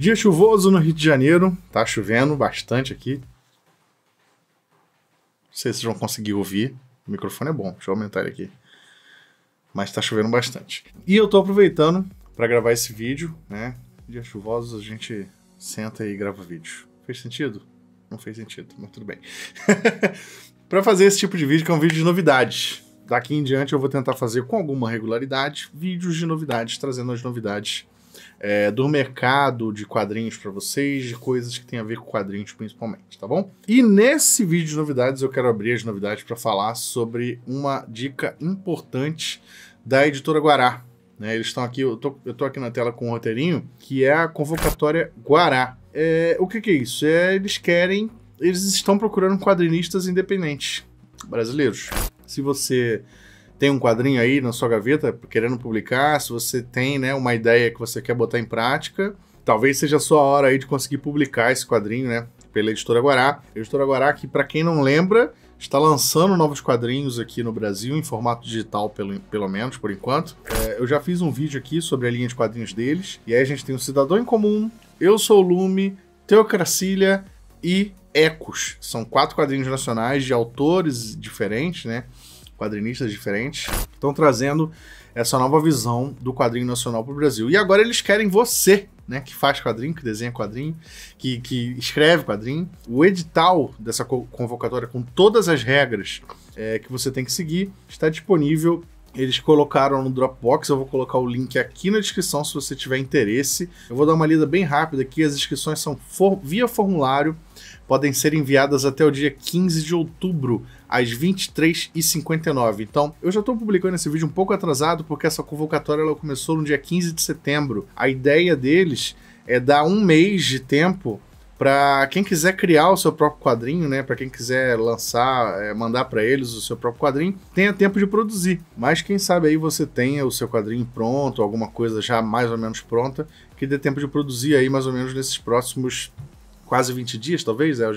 Dia chuvoso no Rio de Janeiro, tá chovendo bastante aqui. Não sei se vocês vão conseguir ouvir. O microfone é bom, deixa eu aumentar ele aqui. Mas tá chovendo bastante. E eu tô aproveitando para gravar esse vídeo, né? Dia chuvoso a gente senta e grava vídeo. Fez sentido? Não fez sentido, mas tudo bem. para fazer esse tipo de vídeo, que é um vídeo de novidades. Daqui em diante eu vou tentar fazer com alguma regularidade vídeos de novidades, trazendo as novidades é, do mercado de quadrinhos para vocês, de coisas que tem a ver com quadrinhos principalmente, tá bom? E nesse vídeo de novidades eu quero abrir as novidades para falar sobre uma dica importante da editora Guará. Né? Eles estão aqui, eu tô, eu tô aqui na tela com o um roteirinho, que é a convocatória Guará. É, o que, que é isso? É, eles querem. Eles estão procurando quadrinistas independentes brasileiros. Se você tem um quadrinho aí na sua gaveta querendo publicar, se você tem né, uma ideia que você quer botar em prática, talvez seja a sua hora aí de conseguir publicar esse quadrinho, né? Pela Editora Guará. A Editora Guará, que para quem não lembra, está lançando novos quadrinhos aqui no Brasil, em formato digital, pelo, pelo menos, por enquanto. É, eu já fiz um vídeo aqui sobre a linha de quadrinhos deles, e aí a gente tem o Cidadão em Comum, Eu Sou o Lume, Teocracilha e Ecos. São quatro quadrinhos nacionais de autores diferentes, né? quadrinistas diferentes, estão trazendo essa nova visão do quadrinho nacional para o Brasil. E agora eles querem você, né, que faz quadrinho, que desenha quadrinho, que, que escreve quadrinho. O edital dessa convocatória, com todas as regras é, que você tem que seguir, está disponível eles colocaram no Dropbox, eu vou colocar o link aqui na descrição se você tiver interesse. Eu vou dar uma lida bem rápida aqui, as inscrições são for via formulário podem ser enviadas até o dia 15 de outubro, às 23h59. Então, eu já estou publicando esse vídeo um pouco atrasado, porque essa convocatória ela começou no dia 15 de setembro. A ideia deles é dar um mês de tempo para quem quiser criar o seu próprio quadrinho, né? Para quem quiser lançar, é, mandar para eles o seu próprio quadrinho, tenha tempo de produzir. Mas quem sabe aí você tenha o seu quadrinho pronto, alguma coisa já mais ou menos pronta, que dê tempo de produzir aí mais ou menos nesses próximos quase 20 dias, talvez. É,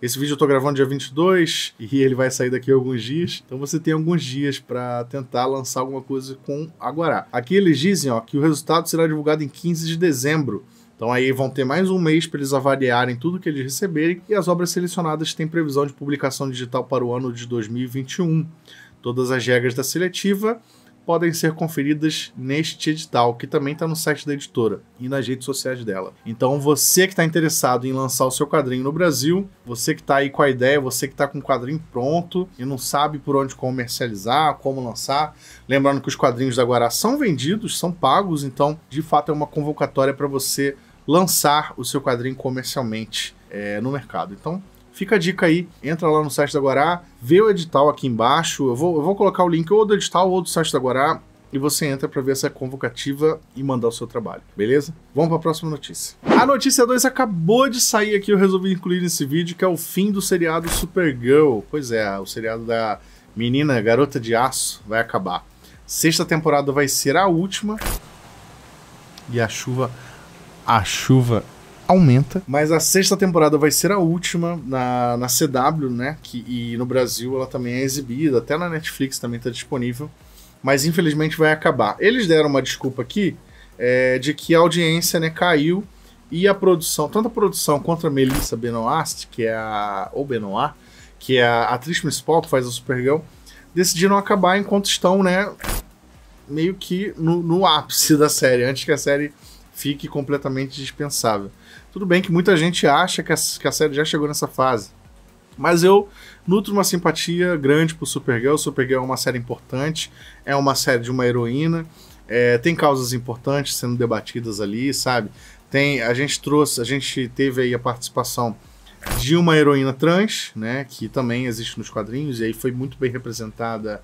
esse vídeo eu estou gravando dia 22 e ele vai sair daqui a alguns dias. Então você tem alguns dias para tentar lançar alguma coisa com Aguará. Aqui eles dizem ó, que o resultado será divulgado em 15 de dezembro. Então aí vão ter mais um mês para eles avaliarem tudo que eles receberem e as obras selecionadas têm previsão de publicação digital para o ano de 2021. Todas as regras da seletiva podem ser conferidas neste edital, que também está no site da editora e nas redes sociais dela. Então, você que está interessado em lançar o seu quadrinho no Brasil, você que está aí com a ideia, você que está com o quadrinho pronto e não sabe por onde comercializar, como lançar, lembrando que os quadrinhos da Guará são vendidos, são pagos, então, de fato, é uma convocatória para você lançar o seu quadrinho comercialmente é, no mercado. Então, Fica a dica aí, entra lá no site da Guará, vê o edital aqui embaixo. Eu vou, eu vou colocar o link ou do edital ou do site da Guará e você entra para ver essa convocativa e mandar o seu trabalho, beleza? Vamos para a próxima notícia. A notícia 2 acabou de sair aqui, eu resolvi incluir nesse vídeo, que é o fim do seriado Supergirl. Pois é, o seriado da menina Garota de Aço vai acabar. Sexta temporada vai ser a última. E a chuva, a chuva aumenta. Mas a sexta temporada vai ser a última na, na CW, né? Que, e no Brasil ela também é exibida, até na Netflix também está disponível. Mas infelizmente vai acabar. Eles deram uma desculpa aqui é, de que a audiência né, caiu e a produção, tanto a produção quanto a Melissa Benoist, que é a. ou Benoit, que é a atriz principal que faz o Supergirl, decidiram acabar enquanto estão, né? Meio que no, no ápice da série, antes que a série fique completamente dispensável. Tudo bem que muita gente acha que a, que a série já chegou nessa fase, mas eu nutro uma simpatia grande por Supergirl. Supergirl é uma série importante, é uma série de uma heroína, é, tem causas importantes sendo debatidas ali, sabe? Tem, a gente trouxe, a gente teve aí a participação de uma heroína trans, né, que também existe nos quadrinhos e aí foi muito bem representada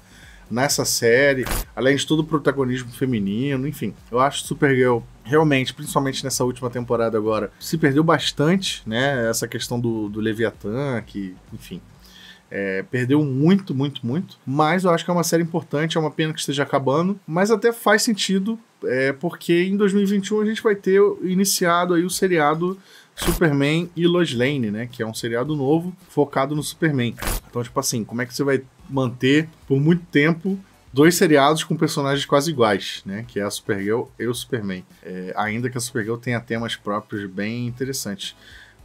nessa série. Além de todo o protagonismo feminino, enfim. Eu acho Supergirl realmente, principalmente nessa última temporada agora, se perdeu bastante, né? Essa questão do, do Leviatã, que, enfim. É, perdeu muito, muito, muito. Mas eu acho que é uma série importante, é uma pena que esteja acabando. Mas até faz sentido, é, porque em 2021 a gente vai ter iniciado aí o seriado Superman e Lois Lane, né? Que é um seriado novo focado no Superman. Então, tipo assim, como é que você vai manter por muito tempo dois seriados com personagens quase iguais, né? Que é a Supergirl e o Superman. É, ainda que a Supergirl tenha temas próprios bem interessantes.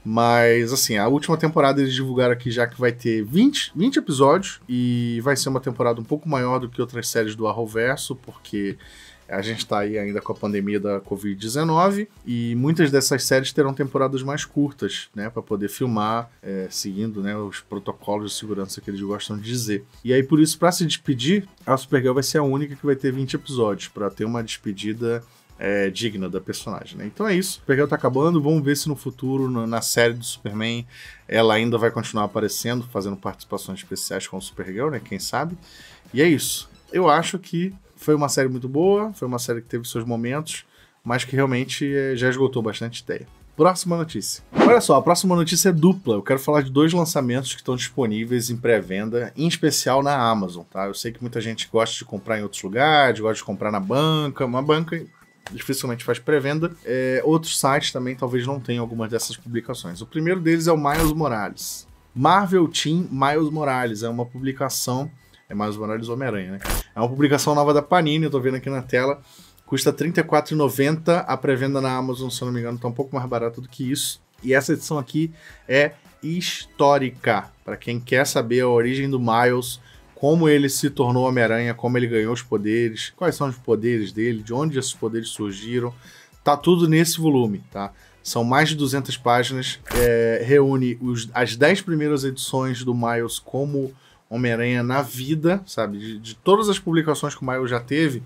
Mas, assim, a última temporada eles divulgaram aqui já que vai ter 20, 20 episódios e vai ser uma temporada um pouco maior do que outras séries do Arrowverso, porque a gente está aí ainda com a pandemia da Covid-19 e muitas dessas séries terão temporadas mais curtas, né, para poder filmar, é, seguindo né, os protocolos de segurança que eles gostam de dizer. E aí, por isso, para se despedir, a Supergirl vai ser a única que vai ter 20 episódios, para ter uma despedida é, digna da personagem. Né? Então é isso. O Supergirl tá acabando. Vamos ver se no futuro, no, na série do Superman, ela ainda vai continuar aparecendo, fazendo participações especiais com o Supergirl, né? Quem sabe? E é isso. Eu acho que foi uma série muito boa, foi uma série que teve seus momentos, mas que realmente é, já esgotou bastante ideia. Próxima notícia. Olha só, a próxima notícia é dupla. Eu quero falar de dois lançamentos que estão disponíveis em pré-venda, em especial na Amazon, tá? Eu sei que muita gente gosta de comprar em outros lugares, gosta de comprar na banca, uma banca dificilmente faz pré-venda. É, outros sites também talvez não tenham algumas dessas publicações. O primeiro deles é o Miles Morales. Marvel Team Miles Morales é uma publicação é mais o Morales Homem-Aranha, né? É uma publicação nova da Panini, eu tô vendo aqui na tela. Custa R$ 34,90. A pré-venda na Amazon, se eu não me engano, tá um pouco mais barata do que isso. E essa edição aqui é histórica. Para quem quer saber a origem do Miles, como ele se tornou Homem-Aranha, como ele ganhou os poderes, quais são os poderes dele, de onde esses poderes surgiram, tá tudo nesse volume, tá? São mais de 200 páginas, é, reúne os, as 10 primeiras edições do Miles como Homem-Aranha na vida, sabe? De, de, todas as publicações que o Miles já teve,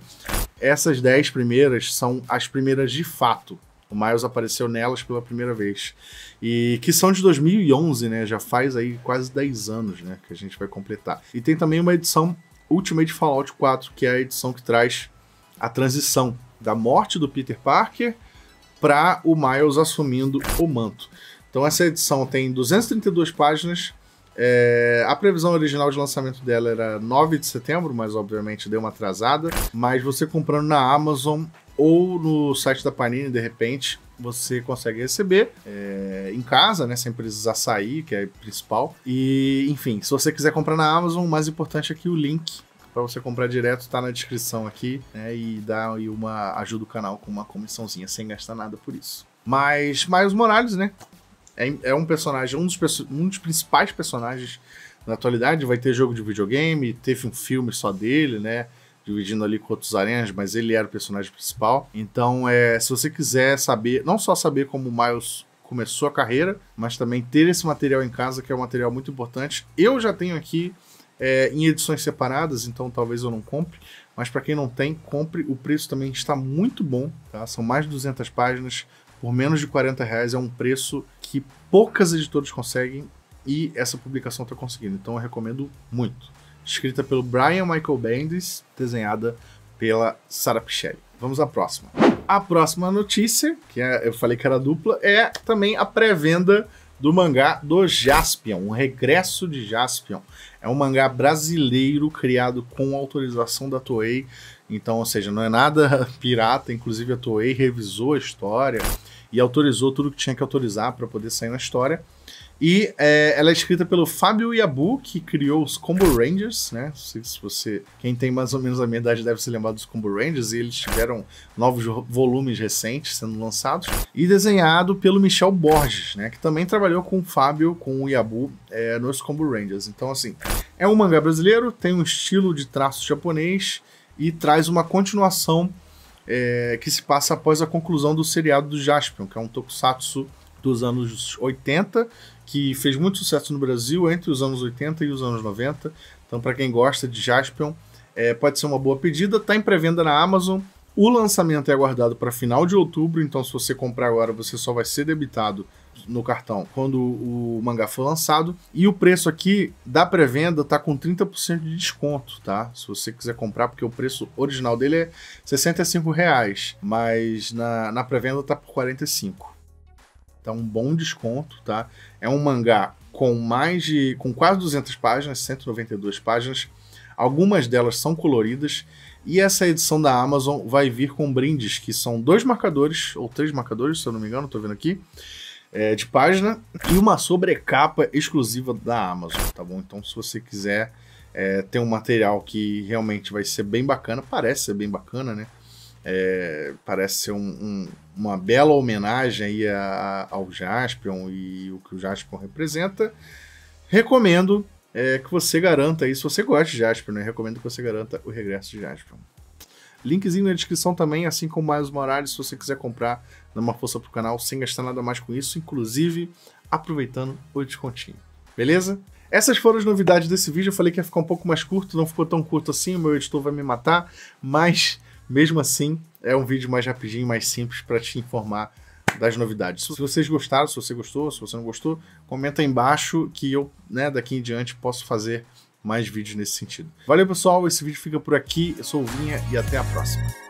essas 10 primeiras são as primeiras de fato. O Miles apareceu nelas pela primeira vez. E que são de 2011, né? Já faz aí quase 10 anos, né? Que a gente vai completar. E tem também uma edição Ultimate Fallout 4, que é a edição que traz a transição da morte do Peter Parker para o Miles assumindo o manto. Então essa edição tem 232 páginas, é, a previsão original de lançamento dela era 9 de setembro, mas obviamente deu uma atrasada. Mas você comprando na Amazon ou no site da Panini, de repente, você consegue receber é, em casa, né? Sem precisar sair, que é principal. E, enfim, se você quiser comprar na Amazon, o mais importante é que o link para você comprar direto tá na descrição aqui, né? E dá uma ajuda o canal com uma comissãozinha sem gastar nada por isso. Mas Miles Morales, né? É, é um personagem, um dos, um dos principais personagens na atualidade. Vai ter jogo de videogame, teve um filme só dele, né? dividindo ali com outros aranhas, mas ele era o personagem principal. Então, é, se você quiser saber, não só saber como o Miles começou a carreira, mas também ter esse material em casa, que é um material muito importante. Eu já tenho aqui é, em edições separadas, então talvez eu não compre, mas para quem não tem, compre. O preço também está muito bom, tá? São mais de 200 páginas, por menos de 40 reais é um preço que poucas editoras conseguem e essa publicação está conseguindo. Então eu recomendo muito. Escrita pelo Brian Michael Bendis, desenhada pela Sarah Pichelli. Vamos à próxima. A próxima notícia, que é, eu falei que era dupla, é também a pré-venda do mangá do Jaspion, o regresso de Jaspion. É um mangá brasileiro criado com autorização da Toei então, ou seja, não é nada pirata. Inclusive, a Toei revisou a história e autorizou tudo que tinha que autorizar para poder sair na história. E é, ela é escrita pelo Fábio Yabu, que criou os Combo Rangers, né? Se, se você, quem tem mais ou menos a minha idade deve se lembrar dos Combo Rangers, e eles tiveram novos volumes recentes sendo lançados. E desenhado pelo Michel Borges, né? Que também trabalhou com o Fábio, com o Yabu, é, nos Combo Rangers. Então, assim, é um mangá brasileiro, tem um estilo de traço japonês e traz uma continuação é, que se passa após a conclusão do seriado do Jaspion, que é um tokusatsu dos anos 80, que fez muito sucesso no Brasil entre os anos 80 e os anos 90. Então, para quem gosta de Jaspion, é, pode ser uma boa pedida. Está em pré-venda na Amazon. O lançamento é aguardado para final de outubro, então se você comprar agora, você só vai ser debitado no cartão quando o mangá for lançado. E o preço aqui da pré-venda tá com 30% de desconto, tá? Se você quiser comprar, porque o preço original dele é 65 reais, mas na, na pré-venda tá por 45. Tá um bom desconto, tá? É um mangá com mais de com quase 200 páginas, 192 páginas. Algumas delas são coloridas e essa edição da Amazon vai vir com brindes que são dois marcadores ou três marcadores, se eu não me engano, estou vendo aqui é, de página e uma sobrecapa exclusiva da Amazon, tá bom? Então, se você quiser é, ter um material que realmente vai ser bem bacana, parece ser bem bacana, né? É, parece ser um, um, uma bela homenagem aí a, a, ao Jaspion e o que o Jaspion representa. Recomendo é, que você garanta aí, se você gosta de Jaspion, né? Recomendo que você garanta o regresso de Jaspion. Linkzinho na descrição também, assim como mais Morales, se você quiser comprar, dá uma força pro canal sem gastar nada mais com isso, inclusive aproveitando o descontinho. Beleza? Essas foram as novidades desse vídeo. Eu falei que ia ficar um pouco mais curto, não ficou tão curto assim, o meu editor vai me matar, mas mesmo assim é um vídeo mais rapidinho, mais simples para te informar das novidades. Se vocês gostaram, se você gostou, se você não gostou, comenta aí embaixo que eu, né, daqui em diante posso fazer mais vídeos nesse sentido. Valeu, pessoal. Esse vídeo fica por aqui. Eu sou o Vinha e até a próxima.